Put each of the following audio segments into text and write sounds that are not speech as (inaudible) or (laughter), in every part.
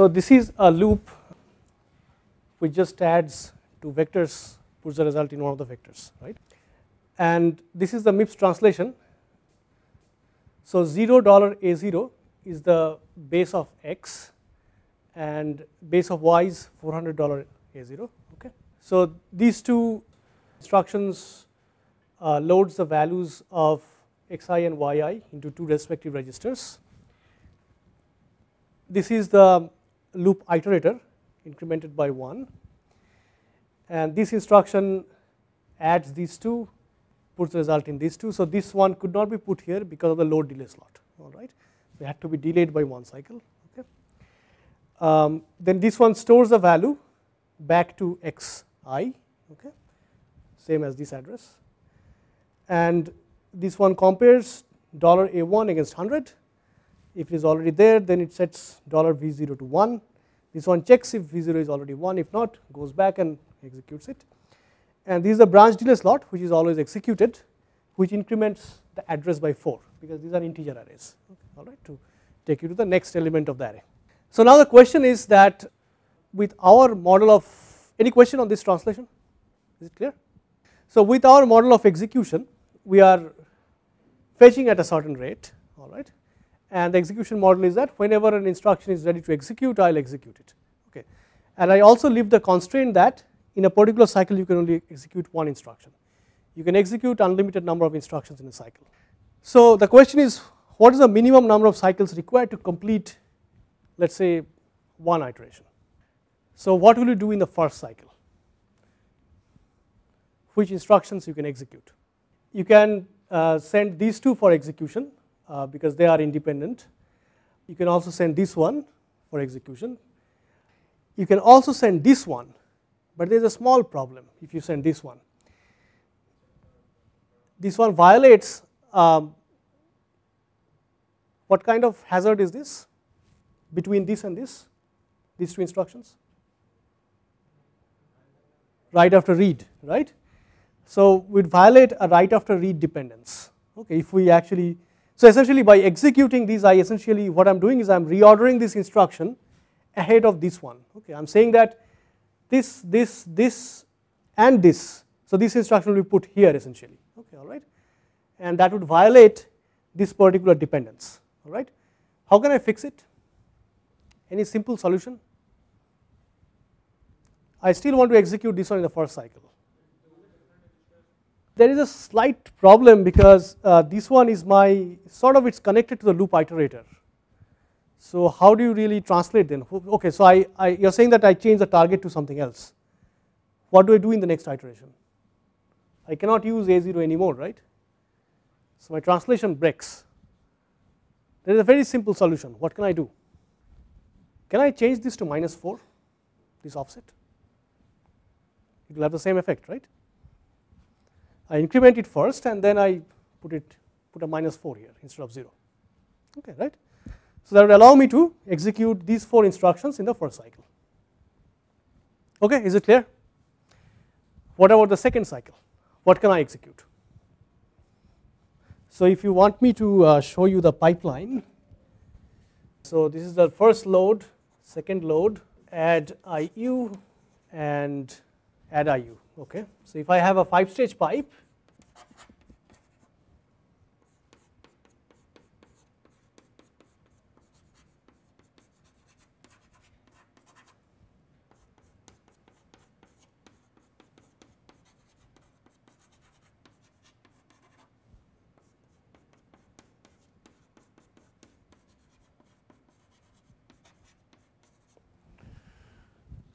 So this is a loop which just adds two vectors puts the result in one of the vectors right and this is the MIPS translation. So 0 dollar A0 is the base of x and base of y is 400 dollar A0 okay. So these two instructions uh, loads the values of xi and yi into two respective registers. This is the loop iterator incremented by 1 and this instruction adds these two puts the result in these two so this one could not be put here because of the load delay slot all right they it had to be delayed by one cycle okay um, then this one stores the value back to x i okay same as this address and this one compares dollar a1 against 100 if it is already there then it sets dollar v0 to 1 this one checks if V0 is already 1, if not goes back and executes it. And this is a branch delay slot which is always executed which increments the address by 4 because these are integer arrays all right to take you to the next element of the array. So now the question is that with our model of any question on this translation is it clear? So with our model of execution we are fetching at a certain rate all right and the execution model is that whenever an instruction is ready to execute I will execute it okay. And I also leave the constraint that in a particular cycle you can only execute one instruction. You can execute unlimited number of instructions in a cycle. So the question is what is the minimum number of cycles required to complete let us say one iteration. So what will you do in the first cycle? Which instructions you can execute? You can uh, send these two for execution uh, because they are independent. You can also send this one for execution. You can also send this one, but there's a small problem if you send this one. This one violates, um, what kind of hazard is this between this and this, these two instructions? Right after read, right? So we'd violate a right after read dependence. Okay, if we actually so essentially by executing these, I essentially, what I'm doing is I'm reordering this instruction ahead of this one. Okay, I'm saying that this, this, this and this. So this instruction will be put here essentially. Okay, all right. And that would violate this particular dependence. All right. How can I fix it? Any simple solution? I still want to execute this one in the first cycle there is a slight problem because uh, this one is my sort of it's connected to the loop iterator. So how do you really translate then? Okay, so I, I you're saying that I change the target to something else. What do I do in the next iteration? I cannot use A0 anymore, right? So my translation breaks. There is a very simple solution. What can I do? Can I change this to minus 4, this offset? It will have the same effect, right? I increment it first and then I put it put a minus 4 here instead of 0. Okay, right? So that would allow me to execute these four instructions in the first cycle. Okay, is it clear? What about the second cycle? What can I execute? So if you want me to uh, show you the pipeline, so this is the first load, second load, add IU and add IU. Okay. So, if I have a 5 stage pipe,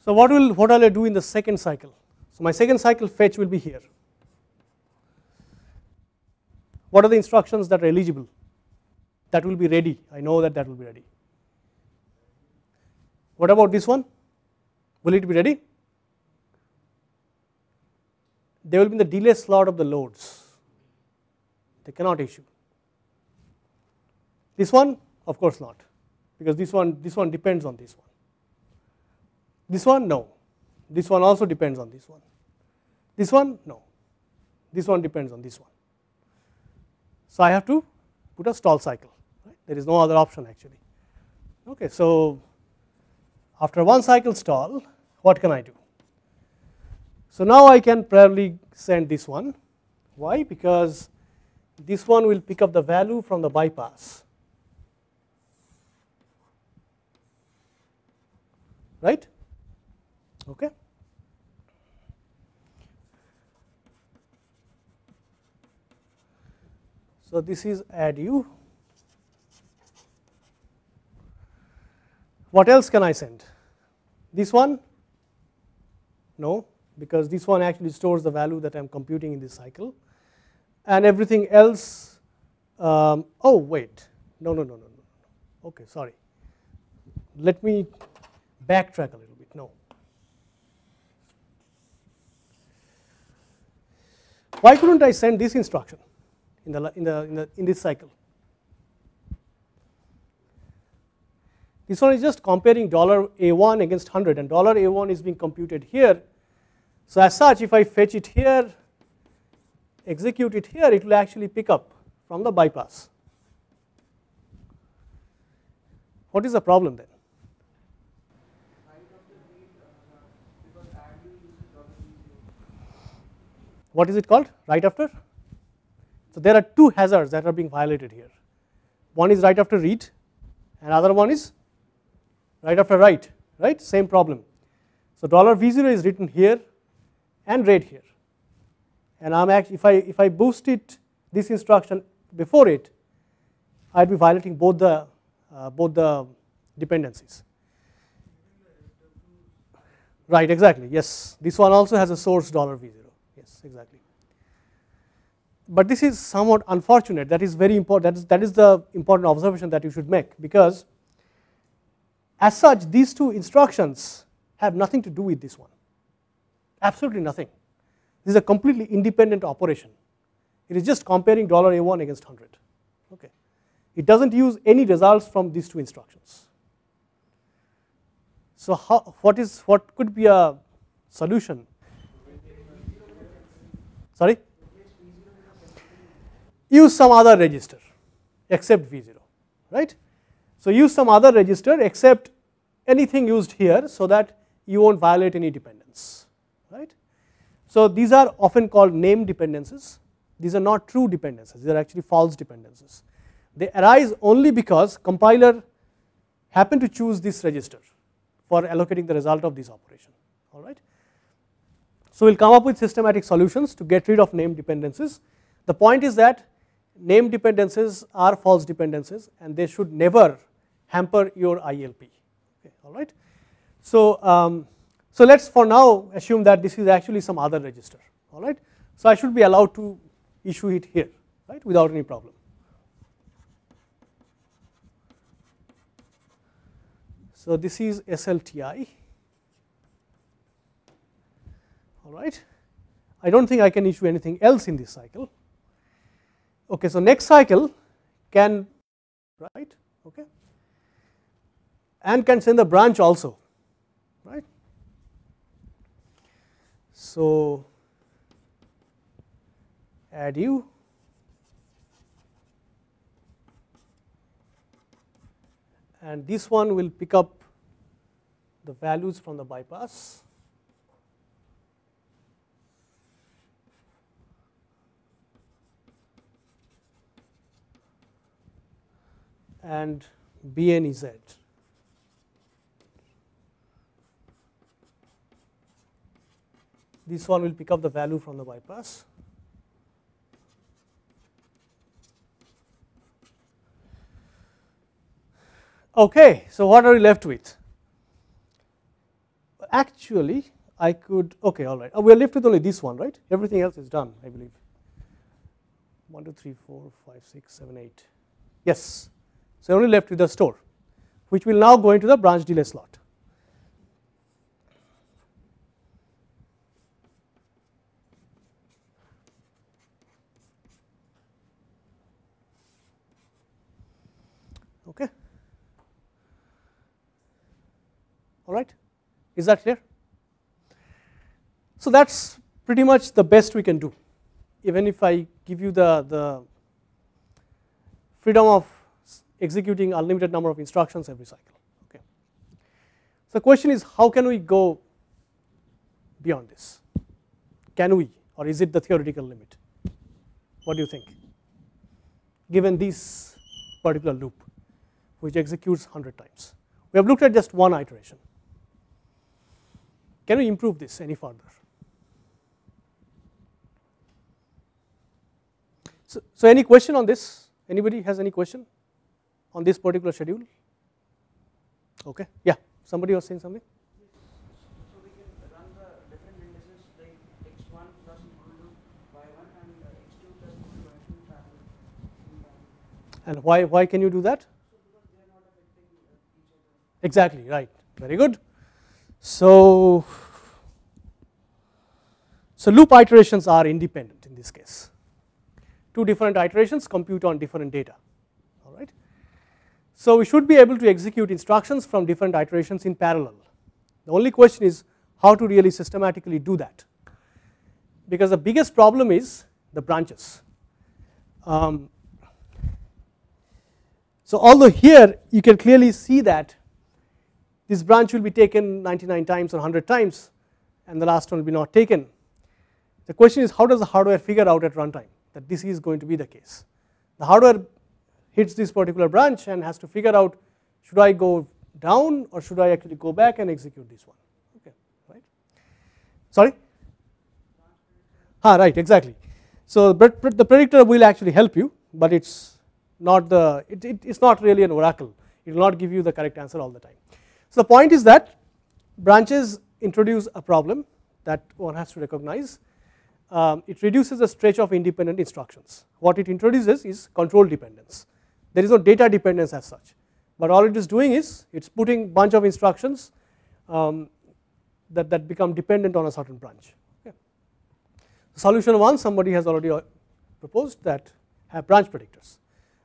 So, what will what will I do in the second cycle? So my second cycle fetch will be here. What are the instructions that are eligible? That will be ready. I know that that will be ready. What about this one? Will it be ready? They will be in the delay slot of the loads. They cannot issue. This one, of course not, because this one, this one depends on this one. This one, no. This one also depends on this one. This one, no. This one depends on this one. So I have to put a stall cycle. Right? There is no other option actually. Okay, so after one cycle stall, what can I do? So now I can probably send this one. Why? Because this one will pick up the value from the bypass. Right? Okay. So, this is add u. What else can I send? This one? No, because this one actually stores the value that I am computing in this cycle and everything else. Um, oh, wait, no, no, no, no, no. Okay, sorry. Let me backtrack a little. Why couldn't I send this instruction in the, in the, in the in this cycle? This one is just comparing dollar A1 against 100 and dollar A1 is being computed here. So as such if I fetch it here, execute it here, it will actually pick up from the bypass. What is the problem then? what is it called right after? So there are two hazards that are being violated here. One is right after read and other one is right after write, right? Same problem. So dollar $V0 is written here and read here. And I'm actually, if I, if I boost it, this instruction before it, I'd be violating both the, uh, both the dependencies. Right, exactly, yes. This one also has a source dollar $V0 exactly. But this is somewhat unfortunate. That is very important. That is, that is the important observation that you should make because as such, these two instructions have nothing to do with this one. Absolutely nothing. This is a completely independent operation. It is just comparing dollar $A1 against 100. Okay. It doesn't use any results from these two instructions. So how, what is what could be a solution sorry use some other register except V0 right. So, use some other register except anything used here so that you will not violate any dependence right. So, these are often called name dependencies these are not true dependencies these are actually false dependencies they arise only because compiler happened to choose this register for allocating the result of this operation all right. So, we will come up with systematic solutions to get rid of name dependencies. The point is that name dependencies are false dependencies and they should never hamper your ILP, okay, all right. So, um, so let us for now assume that this is actually some other register, all right. So, I should be allowed to issue it here, right, without any problem. So, this is SLTI all right. I do not think I can issue anything else in this cycle. Okay, so next cycle can right okay and can send the branch also right. So, add you and this one will pick up the values from the bypass. and Bn is Z. This one will pick up the value from the bypass. Okay, so what are we left with? Actually, I could, okay, all right. Oh, we are left with only this one, right? Everything else is done, I believe. 1, 2, 3, 4, 5, 6, 7, 8. Yes. So you're only left with the store which will now go into the branch delay slot. Okay. All right. Is that clear? So that's pretty much the best we can do. Even if I give you the, the freedom of executing unlimited number of instructions every cycle. Okay. So the question is how can we go beyond this? Can we or is it the theoretical limit? What do you think? Given this particular loop which executes 100 times. We have looked at just one iteration. Can we improve this any further? So, so any question on this? Anybody has any question? on this particular schedule? Okay, yeah, somebody was saying something? And why, why can you do that? Exactly, right. Very good. So, so loop iterations are independent in this case. Two different iterations compute on different data. So we should be able to execute instructions from different iterations in parallel. The only question is how to really systematically do that because the biggest problem is the branches. Um, so although here you can clearly see that this branch will be taken 99 times or 100 times and the last one will be not taken. The question is how does the hardware figure out at runtime that this is going to be the case. The hardware hits this particular branch and has to figure out should I go down or should I actually go back and execute this one. Okay, right? Sorry? Ah, right, exactly. So the predictor will actually help you, but it's not the it, it, it's not really an oracle. It will not give you the correct answer all the time. So the point is that branches introduce a problem that one has to recognize. Um, it reduces the stretch of independent instructions. What it introduces is control dependence. There is no data dependence as such. But all it is doing is it's putting bunch of instructions um, that, that become dependent on a certain branch. Okay. Solution 1 somebody has already uh, proposed that have branch predictors.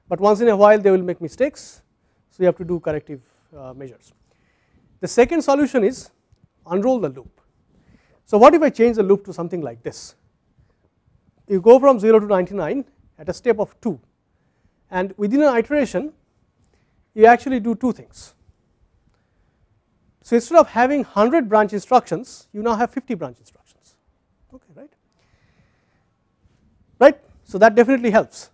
But once in a while they will make mistakes so you have to do corrective uh, measures. The second solution is unroll the loop. So what if I change the loop to something like this? You go from 0 to 99 at a step of 2 and within an iteration, you actually do two things. So, instead of having 100 branch instructions, you now have 50 branch instructions, okay, right. right. So, that definitely helps.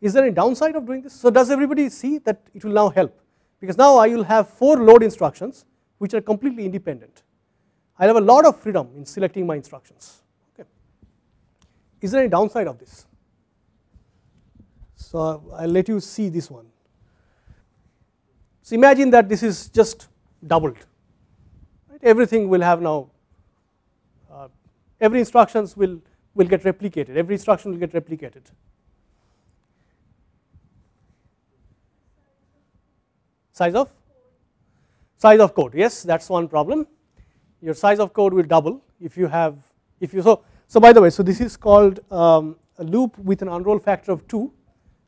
Is there any downside of doing this? So, does everybody see that it will now help? Because now I will have 4 load instructions which are completely independent. I will have a lot of freedom in selecting my instructions. Okay. Is there any downside of this? So, I will let you see this one. So, imagine that this is just doubled, right? everything will have now, uh, every instructions will, will get replicated, every instruction will get replicated. Size of? Size of code, yes, that is one problem. Your size of code will double if you have, if you so, so by the way, so this is called um, a loop with an unroll factor of 2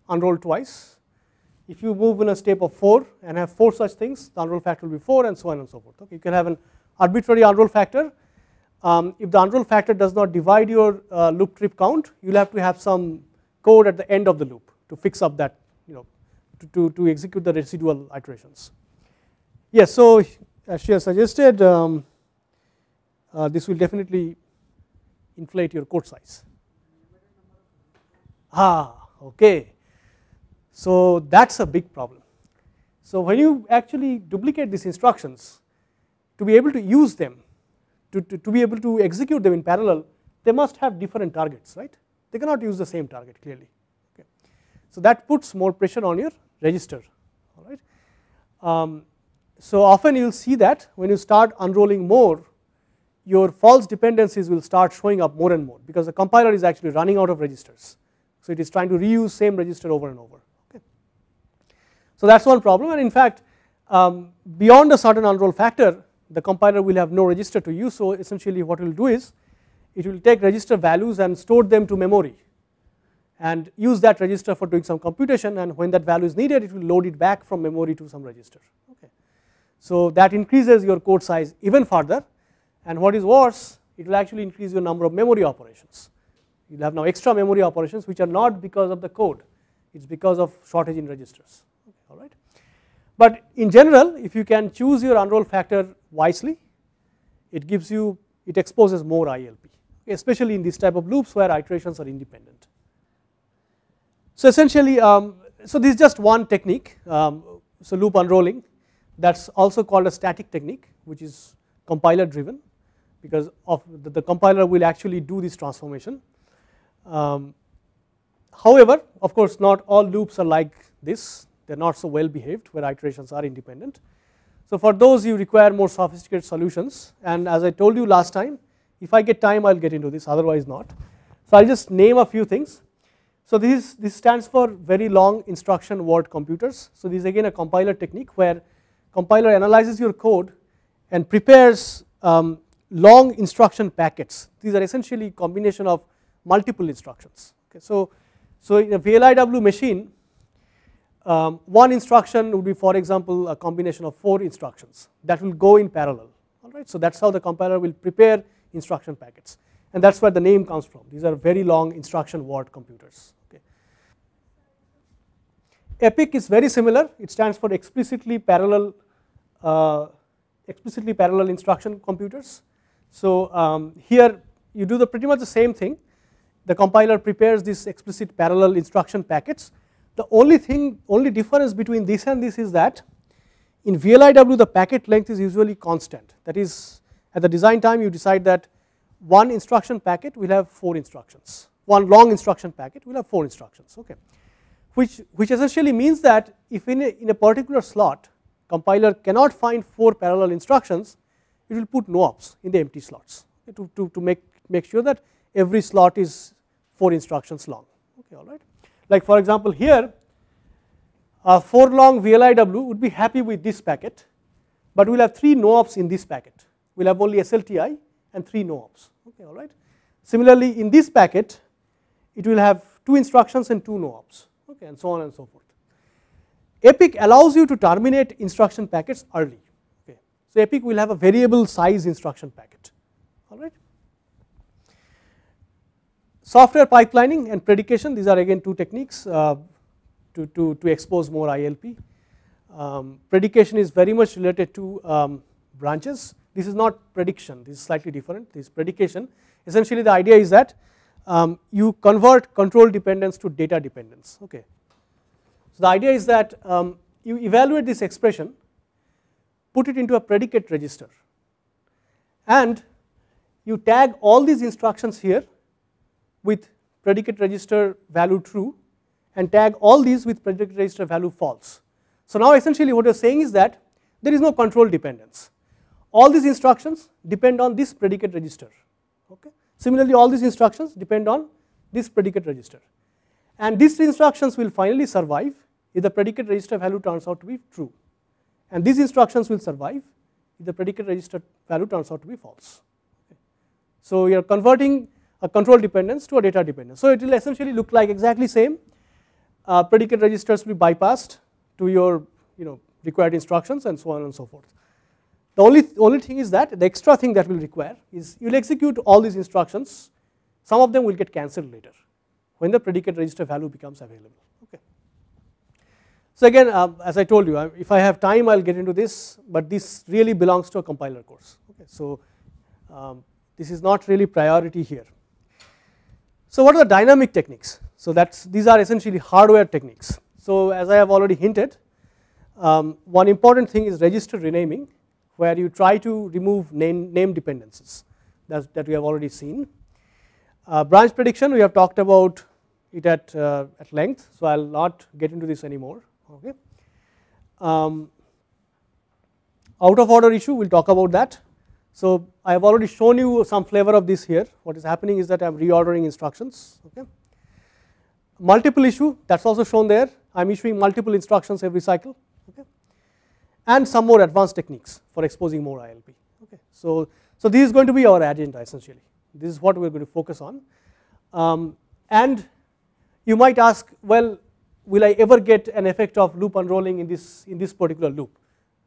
unroll twice. If you move in a step of 4 and have 4 such things, the unroll factor will be 4 and so on and so forth. Okay. You can have an arbitrary unroll factor. Um, if the unroll factor does not divide your uh, loop trip count, you will have to have some code at the end of the loop to fix up that, you know, to, to, to execute the residual iterations. Yes, so as she has suggested, um, uh, this will definitely inflate your code size. Ah, okay. So that's a big problem. So when you actually duplicate these instructions, to be able to use them, to, to, to be able to execute them in parallel, they must have different targets, right? They cannot use the same target clearly. Okay. So that puts more pressure on your register, all right? Um, so often you will see that when you start unrolling more, your false dependencies will start showing up more and more because the compiler is actually running out of registers. So it is trying to reuse same register over and over. So, that is one problem and in fact, um, beyond a certain unroll factor the compiler will have no register to use. So, essentially what it will do is it will take register values and store them to memory and use that register for doing some computation and when that value is needed it will load it back from memory to some register. Okay. So, that increases your code size even further and what is worse it will actually increase your number of memory operations. You will have now extra memory operations which are not because of the code, it is because of shortage in registers all right. But in general if you can choose your unroll factor wisely it gives you it exposes more ILP especially in this type of loops where iterations are independent. So essentially um, so this is just one technique um, so loop unrolling that is also called a static technique which is compiler driven because of the, the compiler will actually do this transformation. Um, however of course not all loops are like this they are not so well behaved where iterations are independent. So for those you require more sophisticated solutions and as I told you last time if I get time I will get into this otherwise not. So I will just name a few things. So this, this stands for very long instruction word computers. So this is again a compiler technique where compiler analyzes your code and prepares um, long instruction packets. These are essentially combination of multiple instructions. Okay, so, so in a VLIW machine um, one instruction would be, for example, a combination of four instructions that will go in parallel. All right, so that's how the compiler will prepare instruction packets, and that's where the name comes from. These are very long instruction word computers. Okay. EPIC is very similar. It stands for explicitly parallel, uh, explicitly parallel instruction computers. So um, here you do the pretty much the same thing. The compiler prepares these explicit parallel instruction packets the only thing, only difference between this and this is that in VLIW the packet length is usually constant. That is at the design time you decide that one instruction packet will have four instructions, one long instruction packet will have four instructions. Okay. Which, which essentially means that if in a, in a particular slot compiler cannot find four parallel instructions, it will put no ops in the empty slots to, to, to make, make sure that every slot is four instructions long. Okay, all right. Like for example here, a 4 long VLIW would be happy with this packet, but we'll have 3 no-ops in this packet. We'll have only SLTI and 3 no-ops, okay, all right. Similarly, in this packet, it will have 2 instructions and 2 no-ops, okay, and so on and so forth. EPIC allows you to terminate instruction packets early, okay. So EPIC will have a variable size instruction packet, all right. Software pipelining and predication, these are again two techniques uh, to, to, to expose more ILP. Um, predication is very much related to um, branches. This is not prediction, this is slightly different. This predication. Essentially the idea is that um, you convert control dependence to data dependence. Okay. So the idea is that um, you evaluate this expression, put it into a predicate register and you tag all these instructions here with predicate register value true and tag all these with predicate register value false. So now essentially what you're saying is that there is no control dependence. All these instructions depend on this predicate register. Okay? Similarly, all these instructions depend on this predicate register. And these instructions will finally survive if the predicate register value turns out to be true. And these instructions will survive if the predicate register value turns out to be false. Okay. So you are converting a control dependence to a data dependence. So it will essentially look like exactly same. Uh, predicate registers will be bypassed to your you know required instructions and so on and so forth. The only, th only thing is that the extra thing that will require is you will execute all these instructions. Some of them will get cancelled later when the predicate register value becomes available. Okay. So again, uh, as I told you, I, uh, if I have time, I'll get into this, but this really belongs to a compiler course. Okay. So um, this is not really priority here. So, what are the dynamic techniques? So, that's these are essentially hardware techniques. So, as I have already hinted, um, one important thing is register renaming where you try to remove name, name dependencies that we have already seen. Uh, branch prediction we have talked about it at, uh, at length. So, I will not get into this anymore. Okay. Um, out of order issue we will talk about that so I have already shown you some flavor of this here. What is happening is that I am reordering instructions. Okay. Multiple issue that is also shown there. I am issuing multiple instructions every cycle. Okay. And some more advanced techniques for exposing more ILP. Okay. So, so this is going to be our agenda essentially. This is what we are going to focus on. Um, and you might ask, well, will I ever get an effect of loop unrolling in this, in this particular loop?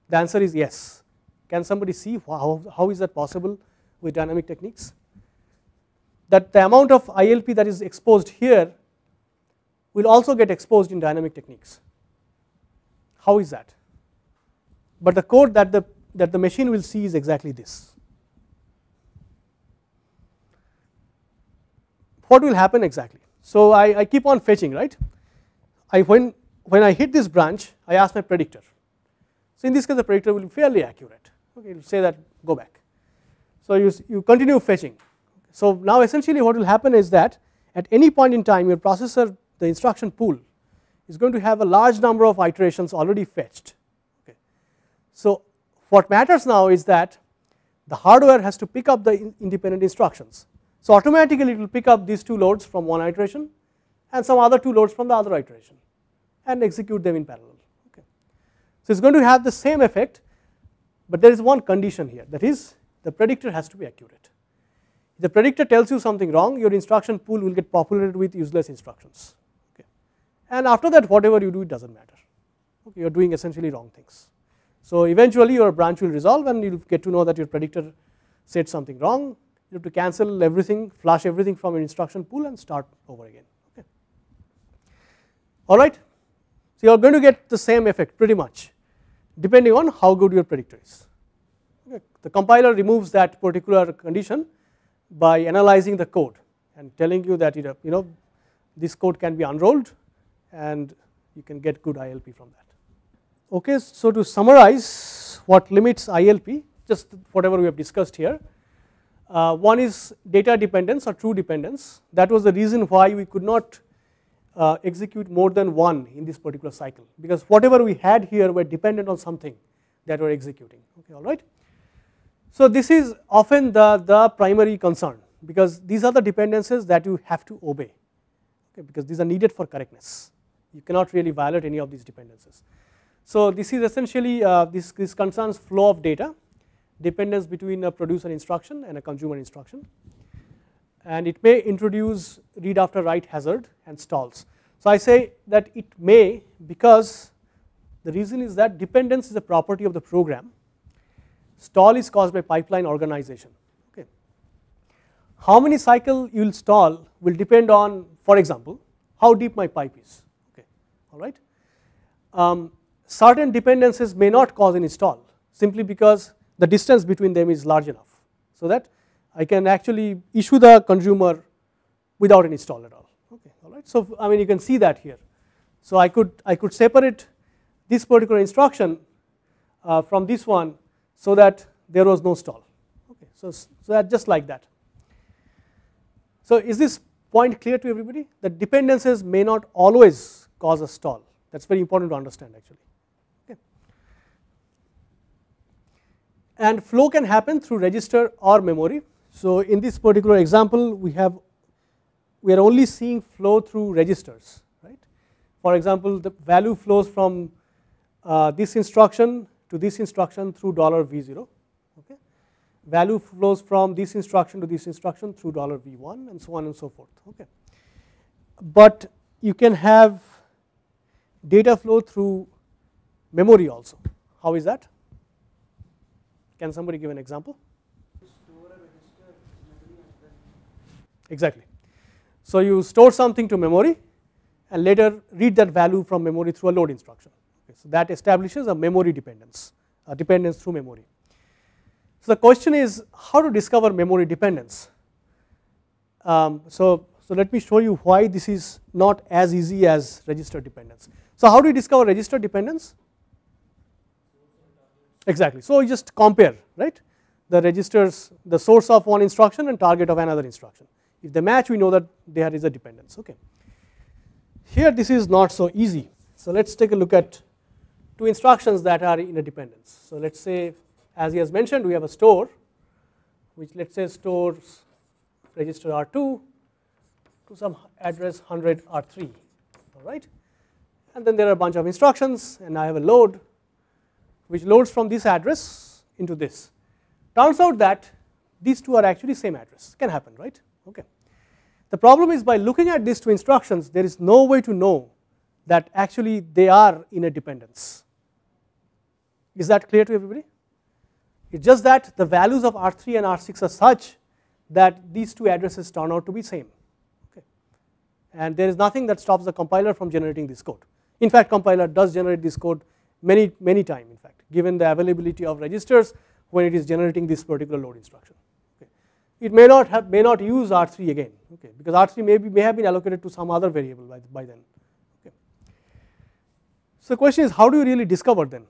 The answer is yes can somebody see how, how is that possible with dynamic techniques? That the amount of ILP that is exposed here will also get exposed in dynamic techniques. How is that? But the code that the, that the machine will see is exactly this. What will happen exactly? So I, I keep on fetching, right? I when when I hit this branch, I ask my predictor. So in this case, the predictor will be fairly accurate okay, it will say that go back. So you, you continue fetching. So now essentially what will happen is that at any point in time your processor, the instruction pool is going to have a large number of iterations already fetched. Okay. So what matters now is that the hardware has to pick up the independent instructions. So automatically it will pick up these two loads from one iteration and some other two loads from the other iteration and execute them in parallel. Okay. So it's going to have the same effect but there is one condition here that is the predictor has to be accurate. If the predictor tells you something wrong, your instruction pool will get populated with useless instructions. Okay. And after that, whatever you do, it doesn't matter. Okay, you are doing essentially wrong things. So, eventually your branch will resolve and you will get to know that your predictor said something wrong. You have to cancel everything, flush everything from your instruction pool and start over again. Okay. All right. So, you are going to get the same effect pretty much depending on how good your predictor is. The compiler removes that particular condition by analyzing the code and telling you that you know this code can be unrolled and you can get good ILP from that. Okay, so to summarize what limits ILP, just whatever we have discussed here. Uh, one is data dependence or true dependence. That was the reason why we could not uh, execute more than one in this particular cycle because whatever we had here were dependent on something that we're executing. Okay, all right. So this is often the, the primary concern because these are the dependencies that you have to obey okay, because these are needed for correctness. You cannot really violate any of these dependencies. So this is essentially uh, this, this concerns flow of data, dependence between a producer instruction and a consumer instruction and it may introduce read after write hazard and stalls. So, I say that it may because the reason is that dependence is a property of the program, stall is caused by pipeline organization. Okay. How many cycle you will stall will depend on for example, how deep my pipe is okay, all right. Um, certain dependencies may not cause any stall simply because the distance between them is large enough. So, that I can actually issue the consumer without any stall at all. Okay, all right. So I mean, you can see that here. So I could I could separate this particular instruction uh, from this one so that there was no stall. Okay, so so that just like that. So is this point clear to everybody? That dependencies may not always cause a stall. That's very important to understand actually. Okay. And flow can happen through register or memory. So in this particular example, we have we are only seeing flow through registers, right? For example, the value flows from uh, this instruction to this instruction through dollar $V0. Okay? Value flows from this instruction to this instruction through dollar $V1 and so on and so forth. Okay? But you can have data flow through memory also. How is that? Can somebody give an example? exactly. So, you store something to memory and later read that value from memory through a load instruction. Okay, so, that establishes a memory dependence, a dependence through memory. So, the question is how to discover memory dependence. Um, so, so let me show you why this is not as easy as register dependence. So, how do you discover register dependence? Exactly. So, you just compare right the registers the source of one instruction and target of another instruction. If they match, we know that there is a dependence. Okay. Here this is not so easy. So let's take a look at two instructions that are in a dependence. So let's say, as he has mentioned, we have a store, which let's say stores register R2 to some address 100 R3, all right? And then there are a bunch of instructions, and I have a load, which loads from this address into this. Turns out that these two are actually same address, can happen, right? Okay. The problem is by looking at these two instructions there is no way to know that actually they are in a dependence. Is that clear to everybody? It is just that the values of R3 and R6 are such that these two addresses turn out to be same okay. and there is nothing that stops the compiler from generating this code. In fact compiler does generate this code many many time in fact given the availability of registers when it is generating this particular load instruction it may not have may not use R3 again, okay, because R3 may be may have been allocated to some other variable by, by then. Okay. So the question is how do you really discover then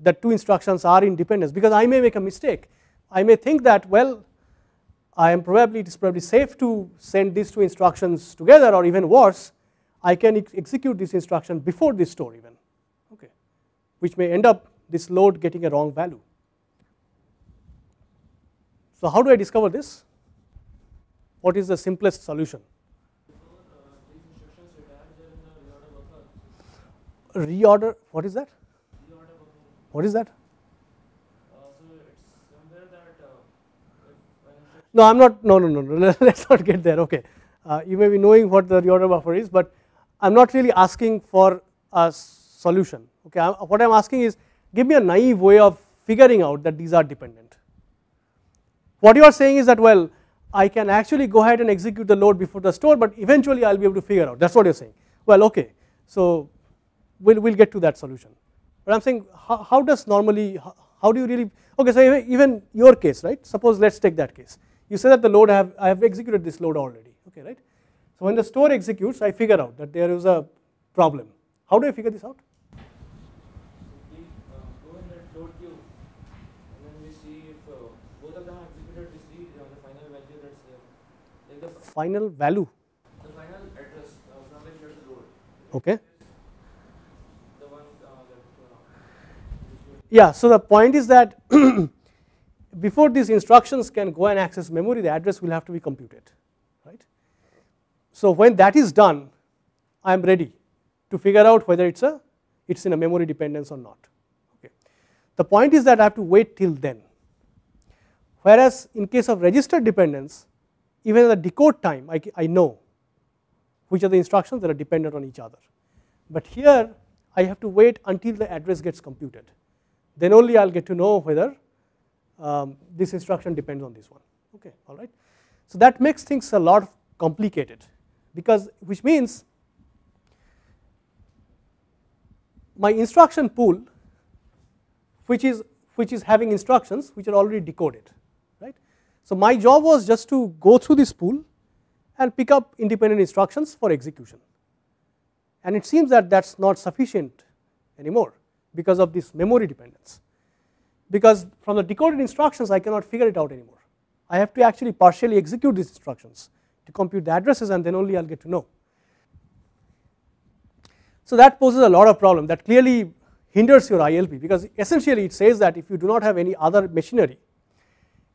that two instructions are in dependence? Because I may make a mistake. I may think that well, I am probably it is probably safe to send these two instructions together, or even worse, I can ex execute this instruction before this store even, okay, which may end up this load getting a wrong value. So how do I discover this? what is the simplest solution. Reorder, what is that? What is that? No, I'm not. No, no, no, no. (laughs) Let's not get there. Okay, uh, you may be knowing what the reorder buffer is, but I'm not really asking for a solution. Okay, i uh, what I'm asking is give me a naive way of figuring out that these are dependent. What you are saying is that well, I can actually go ahead and execute the load before the store but eventually I will be able to figure out that is what you are saying. Well okay so we will we'll get to that solution but I am saying how, how does normally how, how, do you really okay so even your case right suppose let us take that case you say that the load I have, I have executed this load already okay right. So when the store executes I figure out that there is a problem how do I figure this out final value. The final address uh, from which you load. Okay. The one, uh, uh, yeah, so the point is that (clears throat) before these instructions can go and access memory, the address will have to be computed, right? So when that is done, I am ready to figure out whether it's a it's in a memory dependence or not. Okay. The point is that I have to wait till then. Whereas in case of register dependence, even the decode time I, I know which are the instructions that are dependent on each other. But here I have to wait until the address gets computed. Then only I will get to know whether um, this instruction depends on this one. Okay, all right. So that makes things a lot complicated because which means my instruction pool which is which is having instructions which are already decoded so, my job was just to go through this pool and pick up independent instructions for execution. And it seems that that is not sufficient anymore because of this memory dependence. Because from the decoded instructions I cannot figure it out anymore. I have to actually partially execute these instructions to compute the addresses and then only I will get to know. So, that poses a lot of problem that clearly hinders your ILP because essentially it says that if you do not have any other machinery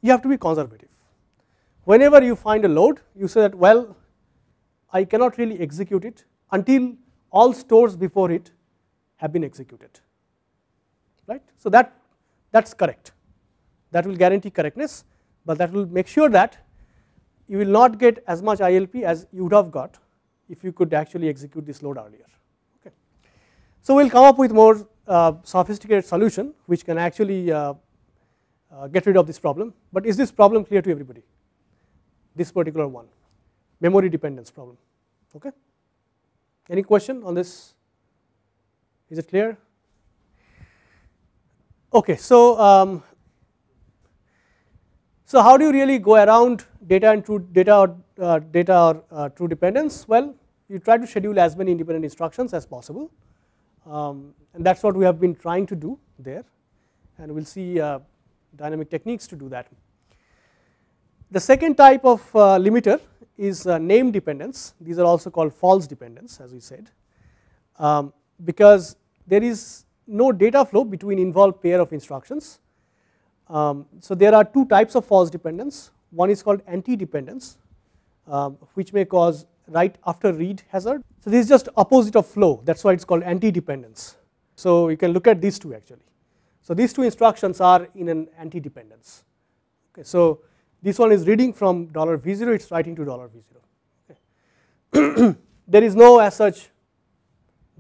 you have to be conservative. Whenever you find a load, you say that well, I cannot really execute it until all stores before it have been executed, right. So, that that is correct, that will guarantee correctness, but that will make sure that you will not get as much ILP as you would have got if you could actually execute this load earlier. Okay. So, we will come up with more uh, sophisticated solution which can actually uh, uh, get rid of this problem. But is this problem clear to everybody? This particular one, memory dependence problem. Okay. Any question on this? Is it clear? Okay, so um, so how do you really go around data and true data or uh, data or uh, true dependence? Well, you try to schedule as many independent instructions as possible, um, and that's what we have been trying to do there. And we'll see uh, dynamic techniques to do that. The second type of uh, limiter is uh, name dependence. These are also called false dependence as we said um, because there is no data flow between involved pair of instructions. Um, so there are two types of false dependence. One is called anti-dependence um, which may cause write after read hazard. So this is just opposite of flow that is why it is called anti-dependence. So you can look at these two actually. So these two instructions are in an anti-dependence. Okay, so this one is reading from $V0, it's writing to $V0. Okay. (clears throat) there is no as such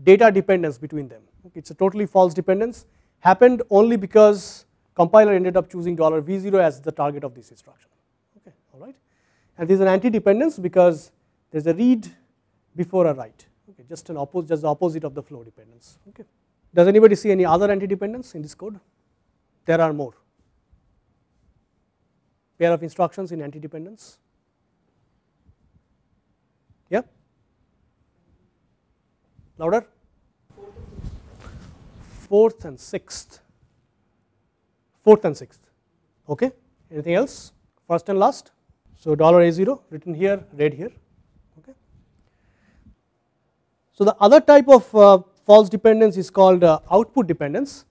data dependence between them. Okay, it's a totally false dependence happened only because compiler ended up choosing $V0 as the target of this instruction. Okay, all right. And this is an anti-dependence because there's a read before a write. Okay, just an opposite, just the opposite of the flow dependence. Okay. Does anybody see any other antidependence in this code? There are more. Pair of instructions in antidependence. Yeah? Louder? Fourth and sixth. Fourth and sixth. Okay? Anything else? First and last? So dollar $A0 written here, red here. Okay? So the other type of uh, false dependence is called uh, output dependence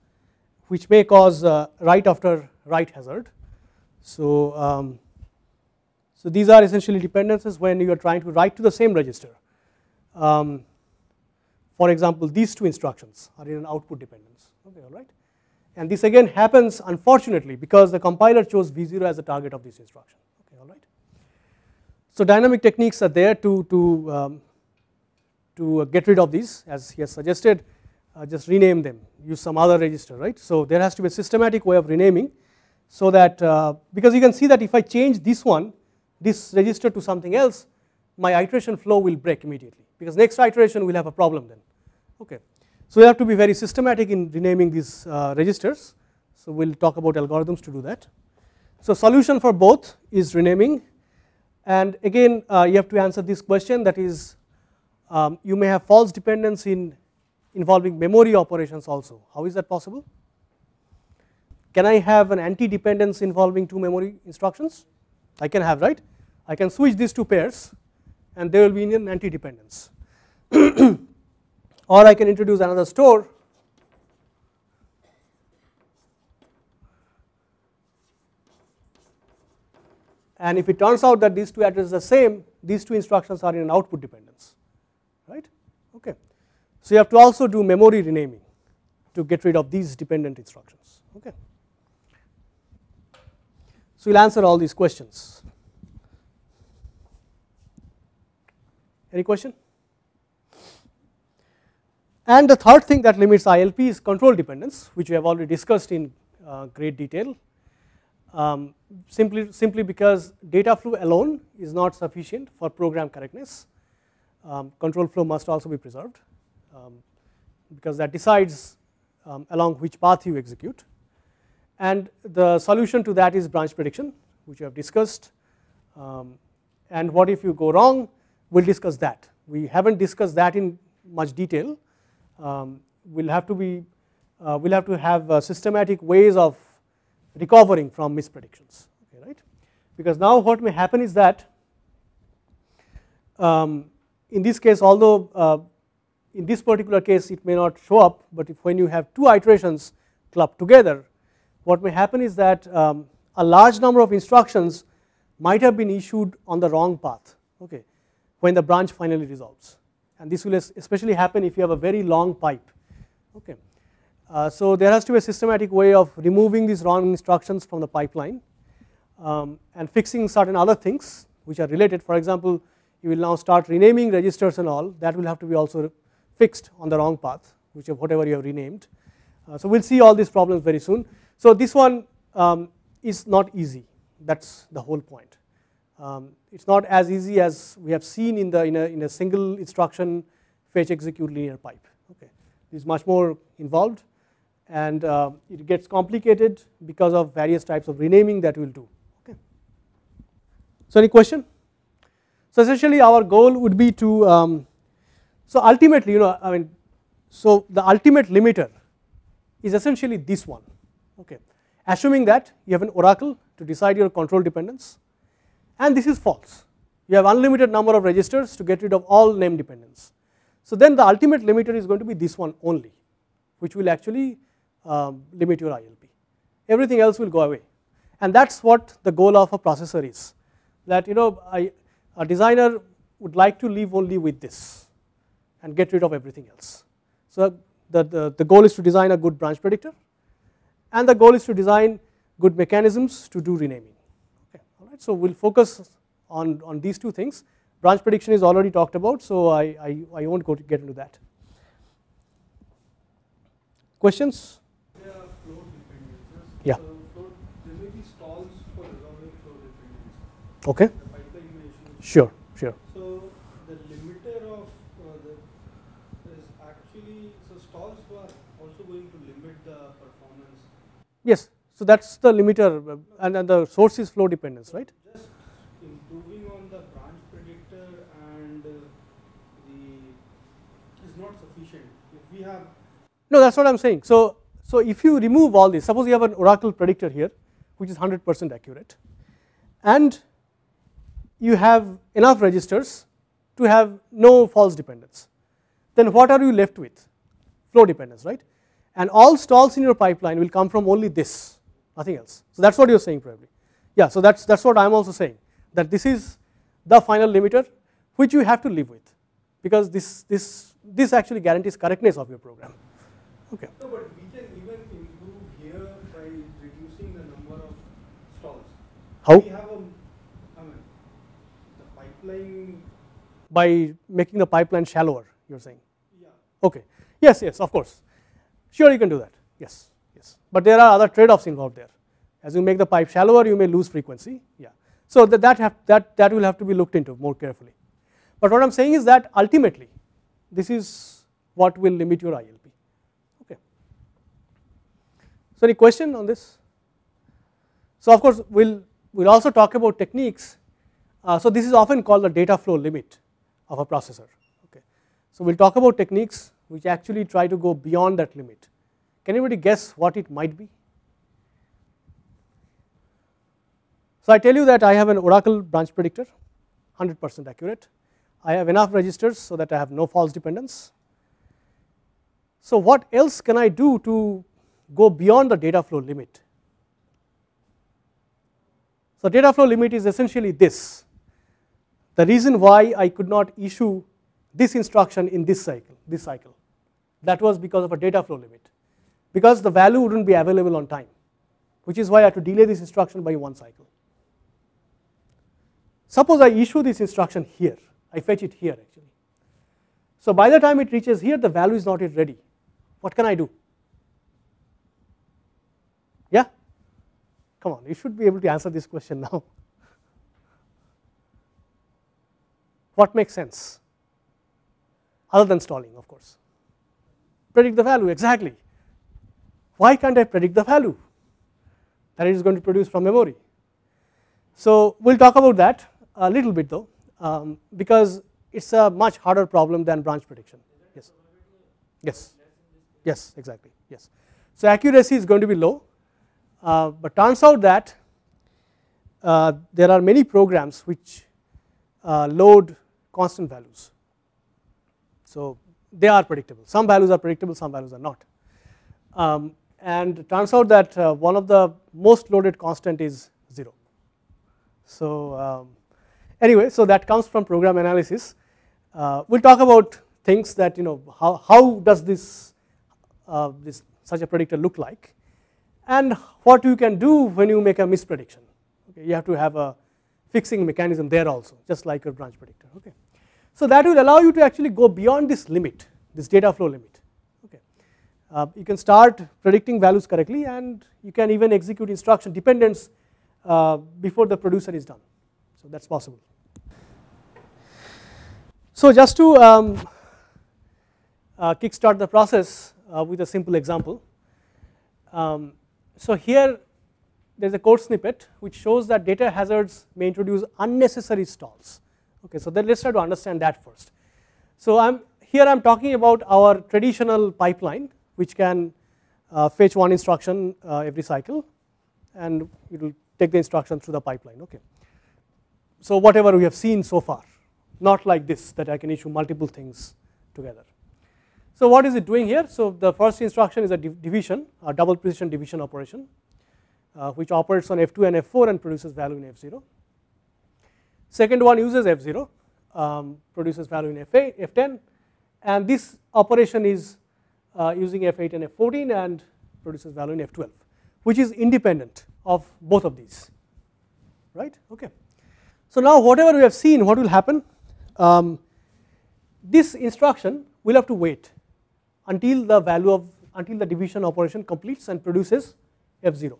which may cause uh, right after right hazard. So, um, so these are essentially dependencies when you are trying to write to the same register. Um, for example, these two instructions are in an output dependence. Okay, all right. And this again happens unfortunately because the compiler chose v0 as the target of this instruction. Okay, all right. So dynamic techniques are there to, to um, to uh, get rid of these as he has suggested uh, just rename them use some other register right. So there has to be a systematic way of renaming so that uh, because you can see that if I change this one this register to something else my iteration flow will break immediately because next iteration will have a problem then okay. So you have to be very systematic in renaming these uh, registers so we will talk about algorithms to do that. So solution for both is renaming and again uh, you have to answer this question that is um, you may have false dependence in involving memory operations also. How is that possible? Can I have an anti-dependence involving two memory instructions? I can have, right? I can switch these two pairs and they will be in an anti-dependence. (clears throat) or I can introduce another store and if it turns out that these two addresses are same, these two instructions are in an output dependence right okay. So you have to also do memory renaming to get rid of these dependent instructions okay. So you'll answer all these questions. Any question? And the third thing that limits ILP is control dependence, which we have already discussed in uh, great detail. Um, simply, simply because data flow alone is not sufficient for program correctness um, control flow must also be preserved um, because that decides um, along which path you execute. And the solution to that is branch prediction, which we have discussed. Um, and what if you go wrong? We'll discuss that. We haven't discussed that in much detail. Um, we'll have to be, uh, we'll have to have uh, systematic ways of recovering from mispredictions, okay, right? Because now what may happen is that um, in this case although uh, in this particular case it may not show up but if when you have two iterations clubbed together what may happen is that um, a large number of instructions might have been issued on the wrong path okay when the branch finally resolves and this will especially happen if you have a very long pipe okay uh, so there has to be a systematic way of removing these wrong instructions from the pipeline um, and fixing certain other things which are related for example you will now start renaming registers and all that will have to be also fixed on the wrong path which whatever you have renamed. Uh, so, we will see all these problems very soon. So, this one um, is not easy that is the whole point. Um, it is not as easy as we have seen in the in a, in a single instruction fetch execute linear pipe. Okay. It is much more involved and uh, it gets complicated because of various types of renaming that we will do. Okay. So, any question? So essentially our goal would be to, um, so ultimately you know I mean, so the ultimate limiter is essentially this one okay. Assuming that you have an oracle to decide your control dependence and this is false. You have unlimited number of registers to get rid of all name dependence. So then the ultimate limiter is going to be this one only which will actually um, limit your ILP. Everything else will go away and that is what the goal of a processor is that you know I a designer would like to leave only with this and get rid of everything else. So the, the, the goal is to design a good branch predictor and the goal is to design good mechanisms to do renaming. Okay, all right. So we'll focus on, on these two things. Branch prediction is already talked about, so I, I, I won't go to get into that. Questions? Yeah. Okay. Sure, sure. So the limiter of uh, the is actually so stalls were also going to limit the performance. Yes, so that's the limiter, uh, and, and the source is flow dependence, right? Just improving on the branch predictor and uh, the is not sufficient. If we have no, that's what I'm saying. So so if you remove all this, suppose you have an Oracle predictor here, which is 100% accurate, and you have enough registers to have no false dependence. Then what are you left with? Flow dependence, right? And all stalls in your pipeline will come from only this, nothing else. So that's what you're saying probably. Yeah, so that's that's what I'm also saying that this is the final limiter which you have to live with because this this this actually guarantees correctness of your program. Okay. No, but we can even improve here by reducing the number of stalls. How? by making the pipeline shallower, you're saying? Yeah. Okay. Yes, yes, of course. Sure, you can do that. Yes, yes. But there are other trade-offs involved there. As you make the pipe shallower, you may lose frequency. Yeah. So that that, have, that that will have to be looked into more carefully. But what I'm saying is that ultimately, this is what will limit your ILP. Okay. So any question on this? So of course, we'll we'll also talk about techniques. Uh, so this is often called the data flow limit of a processor. Okay. So we'll talk about techniques which actually try to go beyond that limit. Can anybody guess what it might be? So I tell you that I have an Oracle branch predictor, 100% accurate. I have enough registers so that I have no false dependence. So what else can I do to go beyond the data flow limit? So data flow limit is essentially this. The reason why I could not issue this instruction in this cycle, this cycle, that was because of a data flow limit, because the value wouldn't be available on time, which is why I had to delay this instruction by one cycle. Suppose I issue this instruction here, I fetch it here actually. So by the time it reaches here, the value is not yet ready. What can I do? Yeah? Come on, you should be able to answer this question (laughs) now. what makes sense other than stalling of course. Predict the value exactly. Why can't I predict the value that it is going to produce from memory? So we will talk about that a little bit though um, because it is a much harder problem than branch prediction. Yes, yes, yes exactly yes. So accuracy is going to be low uh, but turns out that uh, there are many programs which uh, load constant values. So they are predictable. Some values are predictable, some values are not. Um, and it turns out that uh, one of the most loaded constant is 0. So um, anyway, so that comes from program analysis. Uh, we'll talk about things that, you know, how, how does this, uh, this such a predictor look like and what you can do when you make a misprediction. Okay, you have to have a fixing mechanism there also, just like your branch predictor. Okay. So that will allow you to actually go beyond this limit, this data flow limit. Okay. Uh, you can start predicting values correctly and you can even execute instruction dependence uh, before the producer is done. So that's possible. So just to um, uh, kickstart the process uh, with a simple example. Um, so here there is a code snippet which shows that data hazards may introduce unnecessary stalls. Okay, so then let's try to understand that first. So I'm here I'm talking about our traditional pipeline which can uh, fetch one instruction uh, every cycle and it will take the instruction through the pipeline. Okay. So whatever we have seen so far, not like this that I can issue multiple things together. So what is it doing here? So the first instruction is a division, a double precision division operation uh, which operates on F2 and F4 and produces value in F0. Second one uses F0, um, produces value in F8, F10, and this operation is uh, using F8 and F14 and produces value in F12, which is independent of both of these, right? Okay. So now whatever we have seen, what will happen? Um, this instruction will have to wait until the value of until the division operation completes and produces F0.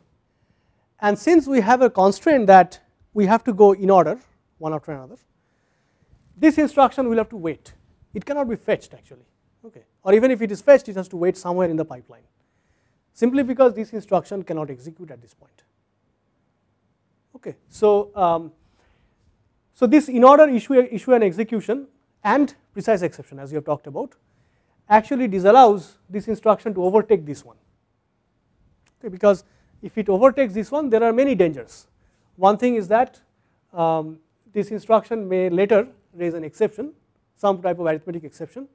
And since we have a constraint that we have to go in order one after another. This instruction will have to wait. It cannot be fetched actually, okay. Or even if it is fetched, it has to wait somewhere in the pipeline, simply because this instruction cannot execute at this point. Okay, so um, so this in order issue issue and execution and precise exception as you have talked about actually disallows this instruction to overtake this one. Okay, because if it overtakes this one, there are many dangers. One thing is that um, this instruction may later raise an exception, some type of arithmetic exception,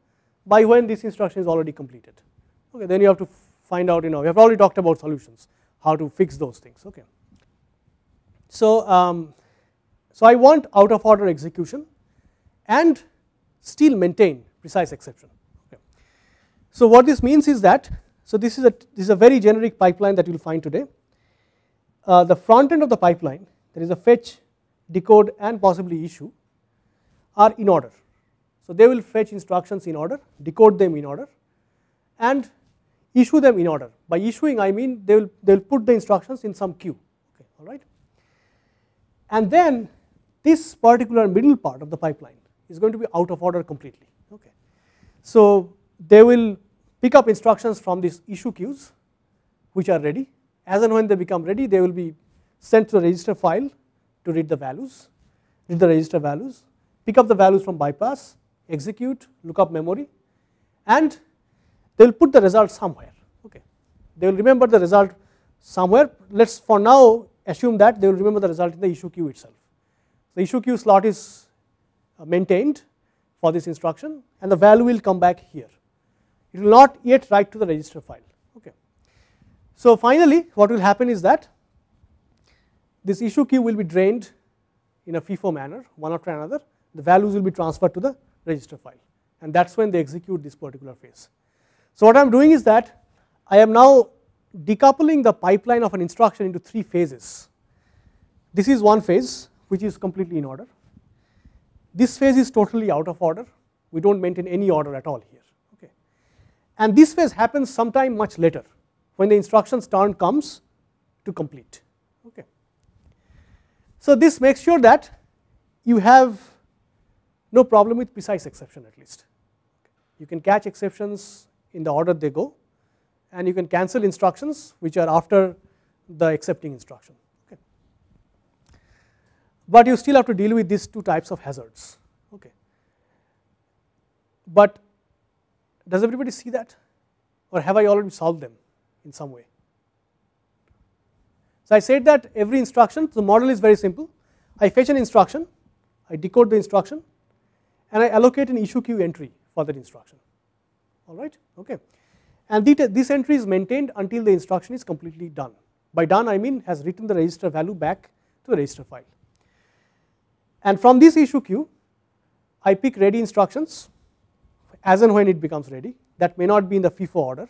by when this instruction is already completed. Okay, then you have to find out, you know, we have already talked about solutions, how to fix those things. Okay. So, um, so I want out of order execution and still maintain precise exception. Okay. So what this means is that, so this is a, this is a very generic pipeline that you will find today. Uh, the front end of the pipeline, there is a fetch decode and possibly issue are in order. So they will fetch instructions in order, decode them in order and issue them in order. By issuing I mean they will, they will put the instructions in some queue, okay, all right. And then this particular middle part of the pipeline is going to be out of order completely, okay. So they will pick up instructions from these issue queues which are ready. As and when they become ready, they will be sent to the register file to read the values, read the register values, pick up the values from bypass, execute, look up memory and they will put the result somewhere. Okay. They will remember the result somewhere. Let us for now assume that they will remember the result in the issue queue itself. The issue queue slot is uh, maintained for this instruction and the value will come back here. It will not yet write to the register file. Okay. So finally what will happen is that this issue queue will be drained in a FIFO manner, one after another. The values will be transferred to the register file. And that's when they execute this particular phase. So what I'm doing is that I am now decoupling the pipeline of an instruction into three phases. This is one phase which is completely in order. This phase is totally out of order. We don't maintain any order at all here. Okay. And this phase happens sometime much later when the instruction's turn comes to complete. So, this makes sure that you have no problem with precise exception at least. You can catch exceptions in the order they go and you can cancel instructions which are after the accepting instruction. Okay. But you still have to deal with these two types of hazards. Okay. But does everybody see that or have I already solved them in some way? So, I said that every instruction, so the model is very simple. I fetch an instruction, I decode the instruction and I allocate an issue queue entry for that instruction. All right, okay. And this entry is maintained until the instruction is completely done. By done, I mean has written the register value back to the register file. And from this issue queue, I pick ready instructions as and when it becomes ready. That may not be in the FIFO order.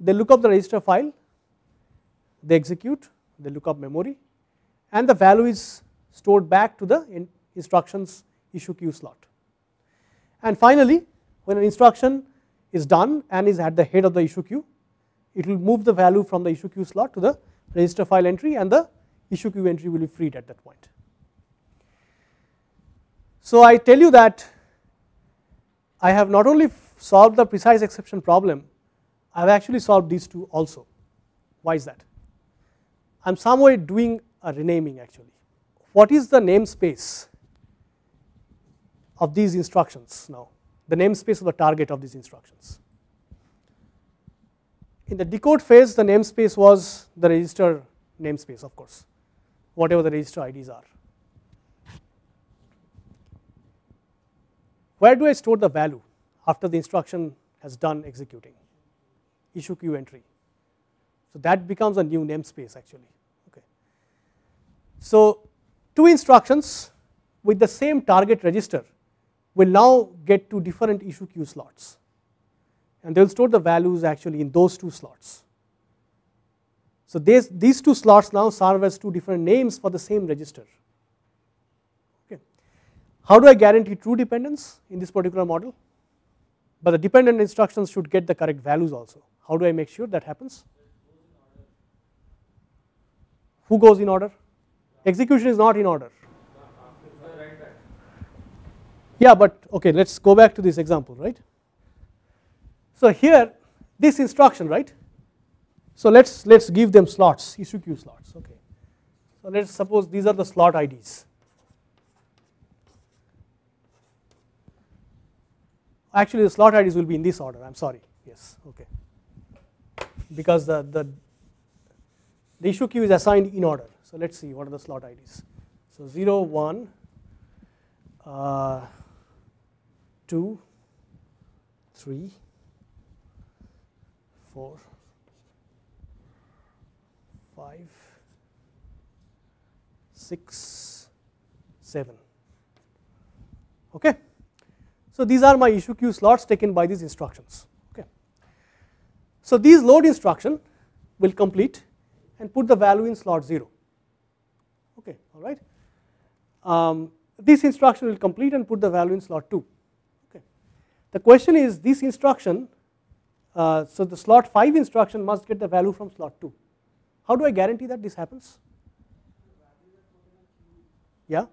They look up the register file they execute, they look up memory and the value is stored back to the instructions issue queue slot. And finally, when an instruction is done and is at the head of the issue queue, it will move the value from the issue queue slot to the register file entry and the issue queue entry will be freed at that point. So I tell you that I have not only solved the precise exception problem, I have actually solved these two also. Why is that? I am somewhere doing a renaming actually. What is the namespace of these instructions now? The namespace of the target of these instructions. In the decode phase, the namespace was the register namespace, of course, whatever the register IDs are. Where do I store the value after the instruction has done executing? Issue queue entry. So that becomes a new namespace actually. So, two instructions with the same target register will now get to different issue queue slots and they will store the values actually in those two slots. So, these, these two slots now serve as two different names for the same register. Okay. How do I guarantee true dependence in this particular model? But the dependent instructions should get the correct values also. How do I make sure that happens? Who goes in order? execution is not in order. Yeah, but okay, let us go back to this example, right. So, here this instruction, right. So, let us let us give them slots, issue queue slots, okay. So, let us suppose these are the slot IDs. Actually, the slot IDs will be in this order, I am sorry, yes, okay. Because the, the, the issue queue is assigned in order. So let's see what are the slot IDs. So 0, 1, uh, 2, 3, 4, 5, 6, 7. Okay. So these are my issue queue slots taken by these instructions. Okay. So these load instruction will complete and put the value in slot 0. Okay, all right. Um, this instruction will complete and put the value in slot 2. Okay. The question is this instruction, uh, so the slot 5 instruction must get the value from slot 2. How do I guarantee that this happens? Yeah?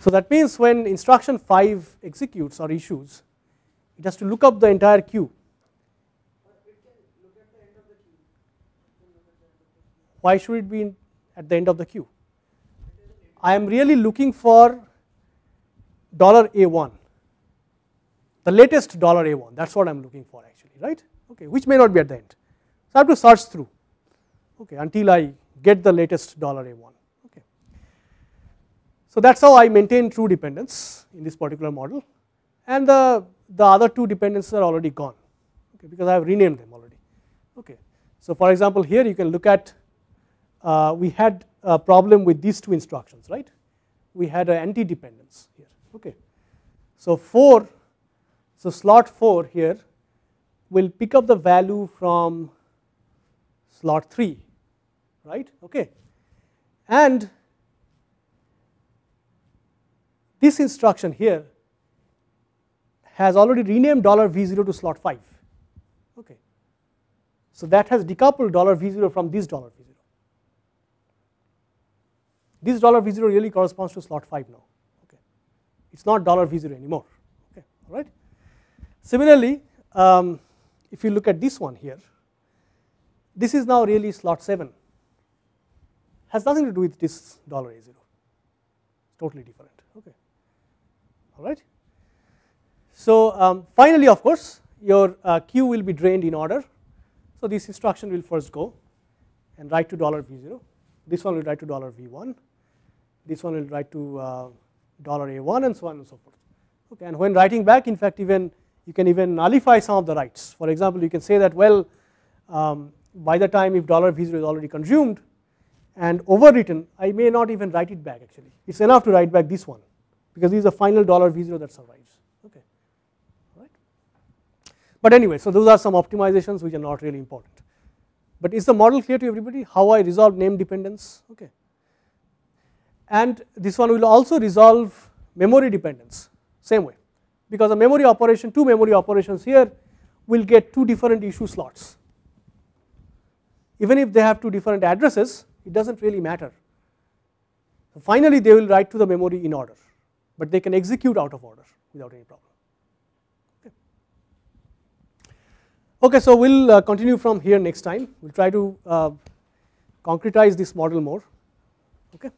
So that means when instruction 5 executes or issues, it has to look up the entire queue why should it be at the end of the queue? I am really looking for dollar A1, the latest dollar A1, that is what I am looking for actually, right, okay, which may not be at the end. So, I have to search through okay, until I get the latest dollar A1. Okay. So, that is how I maintain true dependence in this particular model and the, the other two dependencies are already gone okay, because I have renamed them already. Okay. So, for example, here you can look at uh, we had a problem with these two instructions, right? We had an anti-dependence here, okay. So 4, so slot 4 here will pick up the value from slot 3, right, okay. And this instruction here has already renamed dollar $V0 to slot 5, okay. So that has decoupled dollar $V0 from this dollar $V0. This dollar V0 really corresponds to slot 5 now. Okay. It's not dollar V0 anymore. Okay. All right. Similarly, um, if you look at this one here, this is now really slot 7. Has nothing to do with this dollar A0. It's totally different. Okay. All right. So um, finally, of course, your uh, will be drained in order. So this instruction will first go and write to dollar V0. This one will write to dollar V1 this one will write to uh, dollar $A1 and so on and so forth. Okay, and when writing back, in fact, even you can even nullify some of the rights. For example, you can say that well, um, by the time if dollar V0 is already consumed and overwritten, I may not even write it back actually. It's enough to write back this one because this is the final dollar V0 that survives. Okay, right? But anyway, so those are some optimizations which are not really important. But is the model clear to everybody? How I resolve name dependence? Okay and this one will also resolve memory dependence same way because a memory operation two memory operations here will get two different issue slots even if they have two different addresses it does not really matter. So finally, they will write to the memory in order, but they can execute out of order without any problem. Okay, okay so we will uh, continue from here next time, we will try to uh, concretize this model more. Okay.